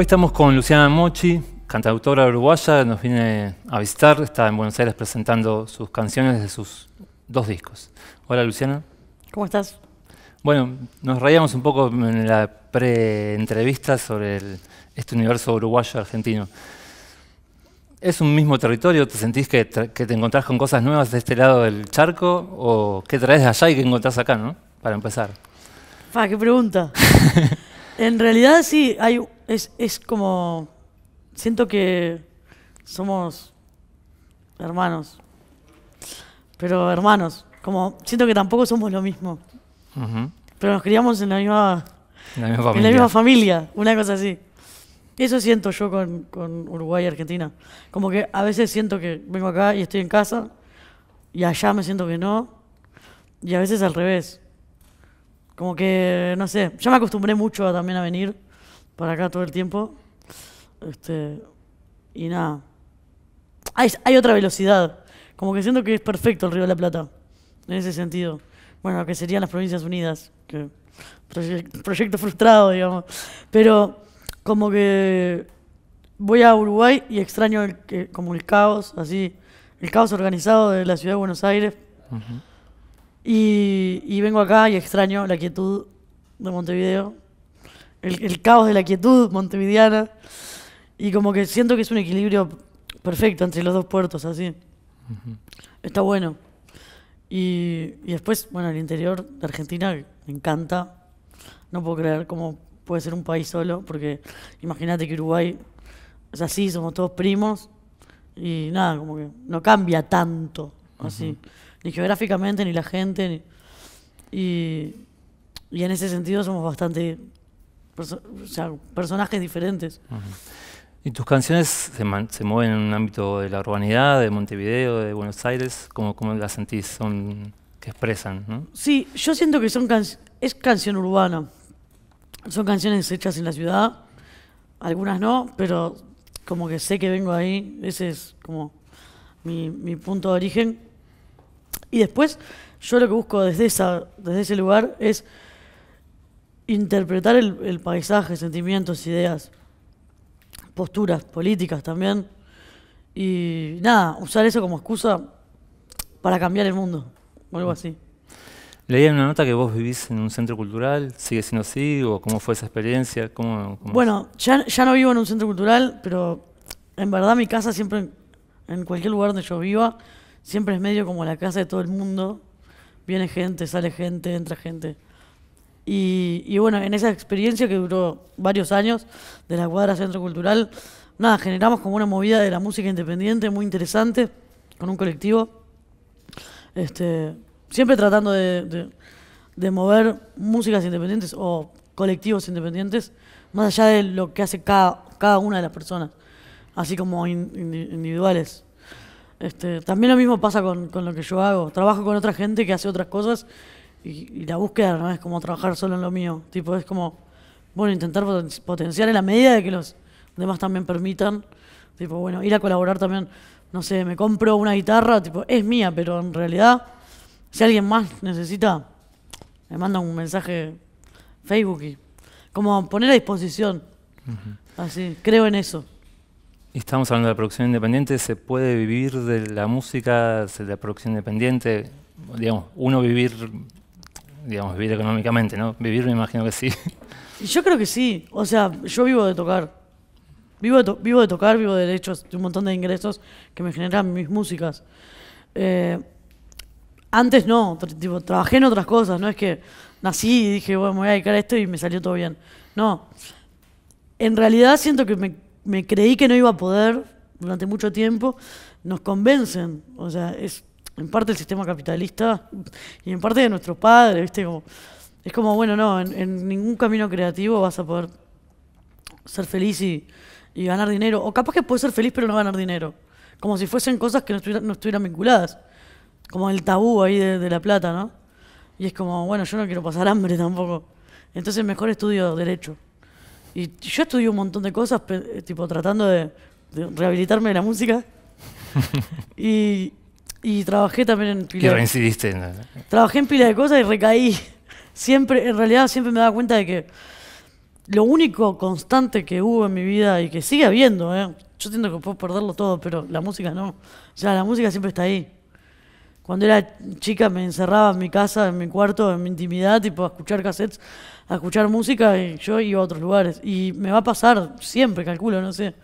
Hoy estamos con Luciana Mochi, cantautora uruguaya, nos viene a visitar, está en Buenos Aires presentando sus canciones de sus dos discos. Hola Luciana. ¿Cómo estás? Bueno, nos rayamos un poco en la pre-entrevista sobre este universo uruguayo-argentino. ¿Es un mismo territorio? ¿Te sentís que, te encontrás con cosas nuevas de este lado del charco? ¿O qué traes de allá y qué encontrás acá, no? Para empezar. qué pregunta. En realidad sí, hay, es, como, siento que somos hermanos, pero hermanos, como siento que tampoco somos lo mismo, pero nos criamos en la misma, familia. una cosa así. Eso siento yo con, con, Uruguay y Argentina. Como que a veces siento que vengo acá y estoy en casa, y allá me siento que no, y a veces al revés. Como que, no sé, ya me acostumbré mucho también a venir para acá todo el tiempo. Este, y nada. Hay, hay otra velocidad. Como que siento que es perfecto el Río de la Plata. En ese sentido. Bueno, que serían las Provincias Unidas. Que proyecto, frustrado, digamos. Pero como que voy a Uruguay y extraño el, como el caos, así, el caos organizado de la ciudad de Buenos Aires. Y, vengo acá y extraño la quietud de Montevideo, el, caos de la quietud montevideana. Y como que siento que es un equilibrio perfecto entre los dos puertos, así. Está bueno. Y, después, bueno, el interior de Argentina me encanta. No puedo creer cómo puede ser un país solo, porque imagínate que Uruguay es así, somos todos primos. Y nada, como que no cambia tanto, así ni geográficamente, ni la gente. y, en ese sentido somos bastante personajes diferentes. ¿Y tus canciones se, mueven en un ámbito de la urbanidad, de Montevideo, de Buenos Aires? ¿Cómo, como las sentís? Son, que expresan, ¿no? Sí, yo siento que son can es canción urbana. Son canciones hechas en la ciudad, algunas no, pero como que sé que vengo ahí, ese es como mi, mi punto de origen. Y después, yo lo que busco desde, esa, desde ese lugar es interpretar el, paisaje, sentimientos, ideas, posturas políticas también. Y nada, usar eso como excusa para cambiar el mundo, o algo así. leí en una nota que vos vivís en un centro cultural, ¿sigue siendo así? ¿O cómo fue esa experiencia? ¿Cómo, bueno, ya, no vivo en un centro cultural, pero en verdad mi casa siempre, en cualquier lugar donde yo viva, siempre es medio como la casa de todo el mundo. Viene gente, sale gente, entra gente. Y, bueno, en esa experiencia que duró varios años de la cuadra Centro Cultural, nada, generamos como una movida de la música independiente muy interesante con un colectivo. Este, siempre tratando de, mover músicas independientes o colectivos independientes más allá de lo que hace cada, una de las personas, así como individuales. Este, también lo mismo pasa con, lo que yo hago. Trabajo con otra gente que hace otras cosas y, la búsqueda no es como trabajar solo en lo mío. Tipo, es como, bueno, intentar potenciar en la medida de que los demás también permitan. Tipo, bueno, ir a colaborar también. No sé, me compro una guitarra, tipo, es mía, pero en realidad, si alguien más necesita, me manda un mensaje Facebook y como poner a disposición. Así, creo en eso. Estamos hablando de la producción independiente, ¿se puede vivir de la música, de la producción independiente? Digamos, uno vivir, digamos, vivir económicamente, ¿no? Vivir me imagino que sí. Yo creo que sí, o sea, yo vivo de tocar. Vivo de, vivo de tocar, vivo de derechos, de un montón de ingresos que me generan mis músicas. Eh, antes no, trabajé en otras cosas, no es que nací y dije, bueno, me voy a dedicar a esto y me salió todo bien. No, en realidad siento que me me creí que no iba a poder durante mucho tiempo, nos convencen. O sea, es en parte el sistema capitalista y en parte de nuestros padres, ¿viste? Como, es como, bueno, no, en, ningún camino creativo vas a poder ser feliz y, ganar dinero. O capaz que puedes ser feliz pero no ganar dinero. Como si fuesen cosas que no estuvieran, vinculadas. Como el tabú ahí de la plata, ¿no? Y es como, bueno, yo no quiero pasar hambre tampoco. Entonces mejor estudio derecho. Y yo estudié un montón de cosas, eh, tipo tratando de, rehabilitarme de la música. y, trabajé también en pila. reincidiste? En Trabajé en pilas de cosas y recaí. Siempre, en realidad siempre me daba cuenta de que lo único constante que hubo en mi vida y que sigue habiendo, ¿eh? yo siento que puedo perderlo todo, pero la música no. ya la música siempre está ahí. Cuando era chica me encerraba en mi casa, en mi cuarto, en mi intimidad, tipo a escuchar cassettes, a escuchar música y yo iba a otros lugares. Y me va a pasar siempre, calculo, no sé.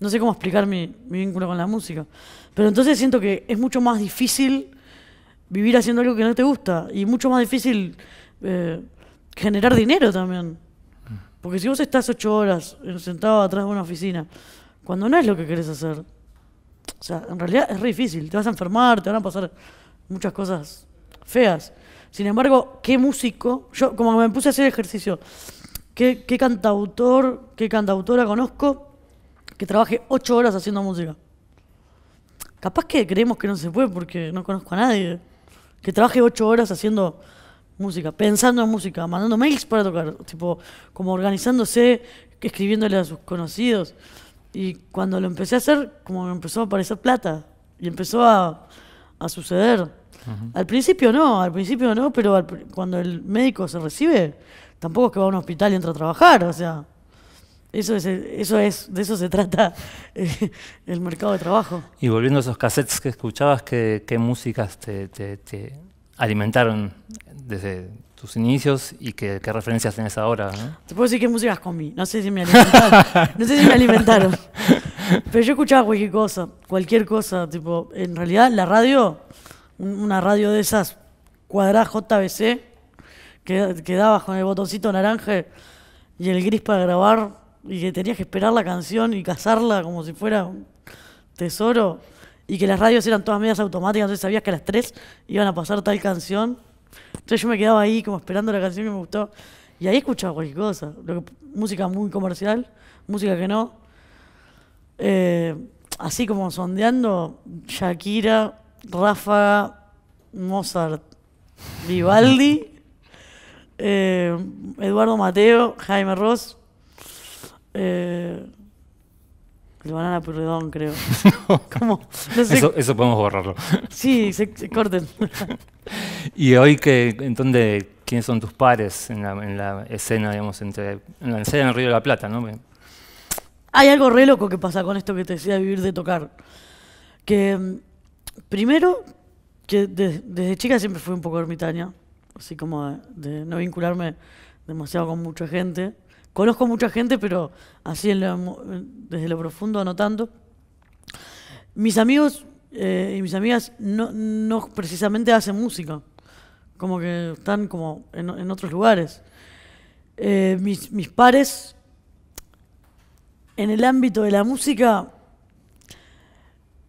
No sé cómo explicar mi, vínculo con la música. Pero entonces siento que es mucho más difícil vivir haciendo algo que no te gusta y mucho más difícil eh, generar dinero también. Porque si vos estás ocho horas eh, sentado atrás de una oficina, cuando no es lo que querés hacer, o sea, en realidad es re difícil, te vas a enfermar, te van a pasar muchas cosas feas. Sin embargo, ¿qué músico? Yo, como me puse a hacer ejercicio, ¿qué, qué cantautor, qué cantautora conozco que trabaje ocho horas haciendo música? Capaz que creemos que no se puede porque no conozco a nadie. Que trabaje ocho horas haciendo música, pensando en música, mandando mails para tocar, tipo, como organizándose, escribiéndole a sus conocidos. Y cuando lo empecé a hacer, como empezó a aparecer plata. Y empezó a a suceder. Al principio no, al principio no, pero cuando el médico se recibe, tampoco es que va a un hospital y entra a trabajar, o sea, eso es, eso es, de eso se trata el mercado de trabajo. Y volviendo a esos cassettes que escuchabas, ¿qué, qué músicas te, alimentaron desde tus inicios y qué, qué referencias tenés ahora? Te puedo decir qué músicas comí, sé no sé si me alimentaron. Pero yo escuchaba cualquier cosa, cualquier cosa, tipo, en realidad la radio, una radio de esas cuadrada JBC, que, que dabas con el botoncito naranja y el gris para grabar, y que tenías que esperar la canción y cazarla como si fuera un tesoro, y que las radios eran todas medias automáticas, entonces sabías que a las 3 iban a pasar tal canción. Entonces yo me quedaba ahí como esperando la canción que me gustó. Y ahí escuchaba cualquier cosa. música muy comercial, música que no. Eh, así como sondeando, Shakira, Rafa, Mozart, Vivaldi, eh, Eduardo Mateo, Jaime Ross, eh, el banana purredón, creo. eso, podemos borrarlo. sí, se, corten. ¿Y hoy que, en quiénes son tus pares en la, escena, entre, en la escena en el Río de la Plata, no? Hay algo re loco que pasa con esto que te decía vivir de tocar. Que mm, primero, que desde chica siempre fui un poco ermitaña, así como de, no vincularme demasiado con mucha gente. Conozco mucha gente, pero así desde lo profundo anotando. Mis amigos eh, y mis amigas no, precisamente hacen música, como que están como en, otros lugares. Eh, mis, mis pares en el ámbito de la música,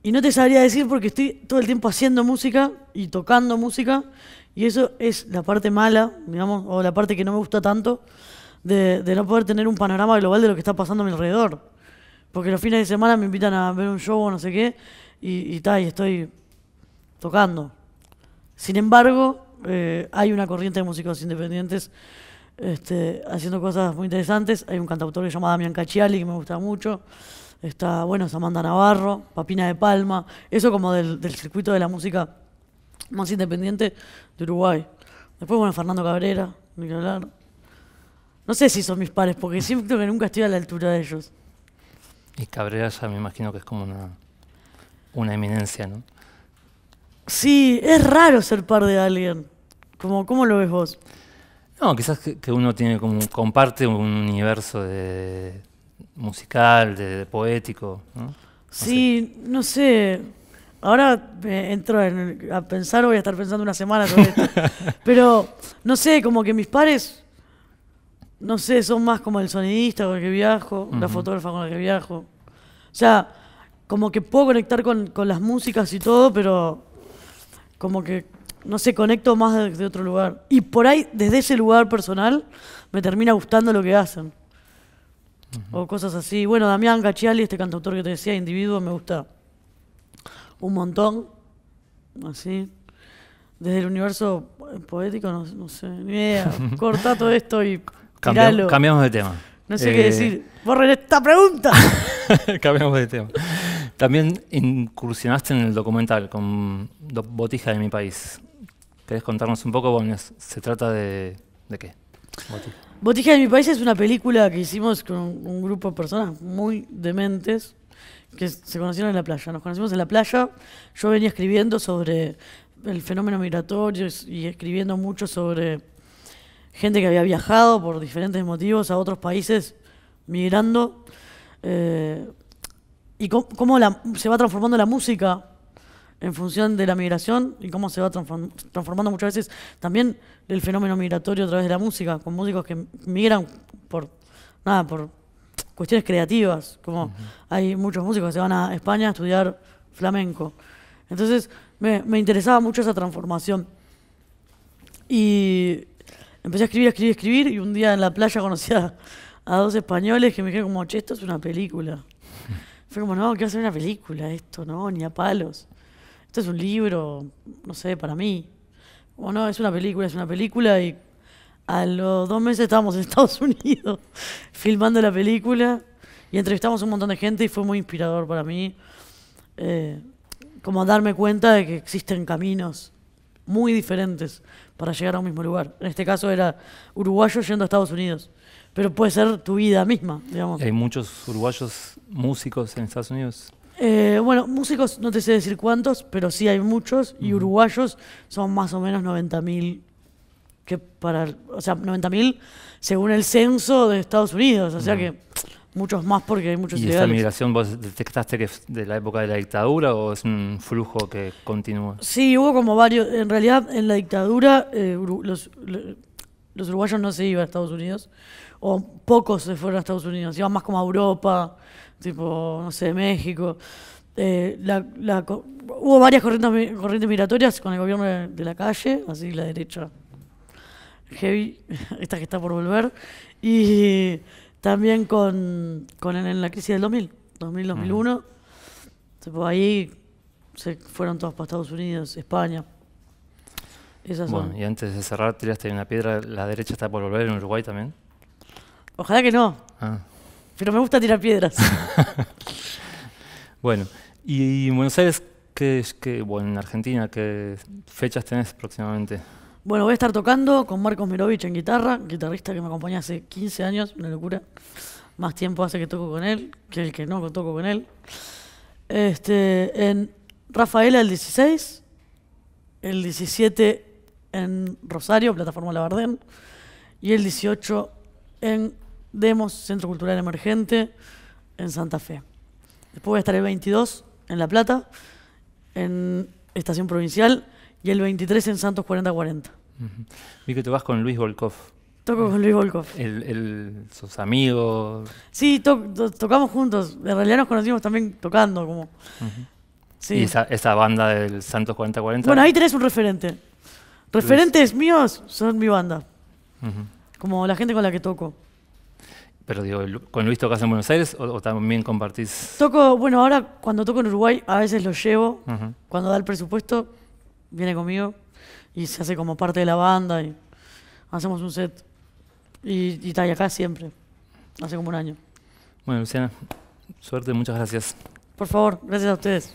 y no te sabría decir porque estoy todo el tiempo haciendo música y tocando música, y eso es la parte mala, digamos, o la parte que no me gusta tanto, de, no poder tener un panorama global de lo que está pasando a mi alrededor. Porque los fines de semana me invitan a ver un show o no sé qué, y, y, y estoy tocando. Sin embargo, eh, hay una corriente de músicos independientes este, haciendo cosas muy interesantes. Hay un cantautor que se llama Damián Cachiali que me gusta mucho. Está, bueno, Samantha Navarro, Papina de Palma, eso como del, circuito de la música más independiente de Uruguay. Después, bueno, Fernando Cabrera, ni No sé si son mis pares, porque siento que nunca estoy a la altura de ellos. Y Cabrera ya me imagino que es como una, eminencia, ¿no? Sí, es raro ser par de alguien. Como, ¿Cómo lo ves vos? No, quizás que, uno tiene como, comparte un universo de musical, de, poético. ¿no? sí, no sé. Ahora eh, entro a pensar, voy a estar pensando una semana esto. Pero no sé, como que mis pares, no sé, son más como el sonidista con el que viajo, la fotógrafa con la que viajo. O sea, como que puedo conectar con las músicas y todo, pero como que no sé, conecto más desde otro lugar. Y por ahí, desde ese lugar personal, me termina gustando lo que hacen. O cosas así. Bueno, Damián Gachiali, este cantautor que te decía, individuo, me gusta un montón. Así. Desde el universo poético, no, sé, ni idea. Corta todo esto y. cambiamos de tema. No sé qué eh, decir. ¡Borren esta pregunta! cambiamos de tema. También incursionaste en el documental con Botija de mi país. ¿Querés contarnos un poco? Bueno, se trata de, de qué? Botija. de mi país es una película que hicimos con un grupo de personas muy dementes que se conocieron en la playa. Nos conocimos en la playa. Yo venía escribiendo sobre el fenómeno migratorio y escribiendo mucho sobre gente que había viajado por diferentes motivos a otros países migrando. Eh, y cómo, la, se va transformando la música en función de la migración y cómo se va transformando muchas veces también el fenómeno migratorio a través de la música, con músicos que migran por nada, por cuestiones creativas, como hay muchos músicos que se van a España a estudiar flamenco. Entonces me, interesaba mucho esa transformación. Y empecé a escribir, a escribir, escribir, y un día en la playa conocí a, dos españoles que me dijeron como, che, esto es una película. Fue como, no, quiero hacer una película, esto, no, ni a palos. Este es un libro, no sé, para mí. O no, es una película, es una película y a los dos meses estábamos en Estados Unidos filmando la película y entrevistamos a un montón de gente y fue muy inspirador para mí. Eh, como darme cuenta de que existen caminos muy diferentes para llegar a un mismo lugar. En este caso era uruguayo yendo a Estados Unidos, pero puede ser tu vida misma, digamos. Hay muchos uruguayos músicos en Estados Unidos. Eh, bueno, músicos no te sé decir cuántos, pero sí hay muchos y uruguayos son más o menos 90.000 que para, o sea, 90.000 según el censo de Estados Unidos, o sea que muchos más porque hay muchos ¿Y esa migración vos detectaste que es de la época de la dictadura o es un flujo que continúa? Sí, hubo como varios, en realidad en la dictadura eh, los los uruguayos no se iban a Estados Unidos, o pocos se fueron a Estados Unidos, iban más como a Europa, tipo, no sé, México. Eh, la, hubo varias corrientes, corrientes migratorias con el gobierno de, la calle, así la derecha heavy, esta que está por volver, y también con, con en, la crisis del 2000, 2000-2001, ahí se fueron todos para Estados Unidos, España bueno, y antes de cerrar tiraste una piedra, la derecha está por volver en Uruguay también. Ojalá que no. Ah. Pero me gusta tirar piedras. bueno, y, en Buenos Aires, ¿qué, bueno, en Argentina, ¿qué fechas tenés próximamente? Bueno, voy a estar tocando con Marcos Mirovich en guitarra, guitarrista que me acompaña hace 15 años, una locura. Más tiempo hace que toco con él que el que no toco con él. Este, en Rafaela el 16, el 17 en Rosario, Plataforma Labardén, y el 18 en Demos, Centro Cultural Emergente, en Santa Fe. Después voy a estar el 22 en La Plata, en Estación Provincial, y el 23 en Santos 4040. Vi que te vas con Luis Volkov. Toco con Luis Volkov. sus amigos. Sí, tocamos juntos. En realidad nos conocimos también tocando. Como. sí. Y esa, esa banda del Santos 4040. Bueno, ahí tenés un referente. Referentes míos son mi banda. Como la gente con la que toco. Pero digo, ¿con Luis tocas en Buenos Aires o, también compartís? Toco, bueno, ahora cuando toco en Uruguay a veces lo llevo. Cuando da el presupuesto, viene conmigo y se hace como parte de la banda y hacemos un set. Y, y está acá siempre, hace como un año. Bueno, Luciana, suerte, muchas gracias. Por favor, gracias a ustedes.